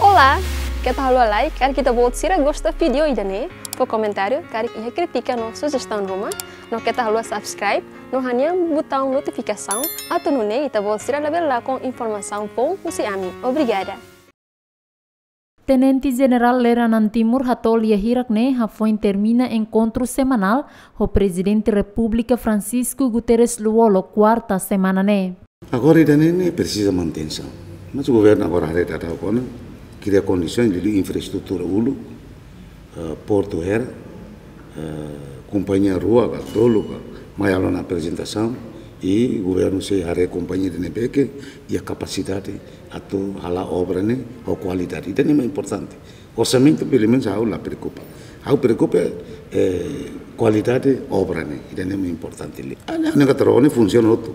Olá, que tal o like? Quero que te voltar a gostar do vídeo e daí, né? por comentário, quero que critica no sugestão Roma, no que tal o subscribe, no hanya botão notificação, a tu no e te voltar a levar lá com informação bom você ami. Obrigada. Tenente General Leranan Timur Hatol Yahirakne foi termina encontro semanal o presidente da República Francisco Guterres Luolo quarta semana né. Agora Idanene precisa manutenção, mas o governo agora arredada que cria condições de infraestrutura ULU, uh, Porto Air, uh, Companhia Rua, Dolo, Maialo na apresentação, e o governo se a companhia de Nebeque e a capacidade a tu a obra né a qualidade então é importante orçamento pelo menos a aula preocupa a preocupa é qualidade obra né então é importante ali a negativa funciona outro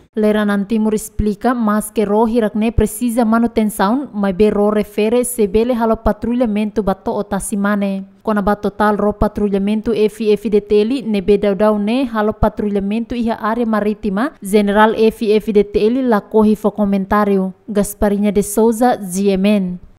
Lera Nantimur explica mas que Rohirakne precisa manutenção, mas ro refere se bele halo patrulhamento bato otasimane. Kona bato tal ro patrulhamento ne nebe daudau ne halo patrulhamento iha are maritima. General la lakohi fo komentario. Gasparinha de Souza, Ziemen.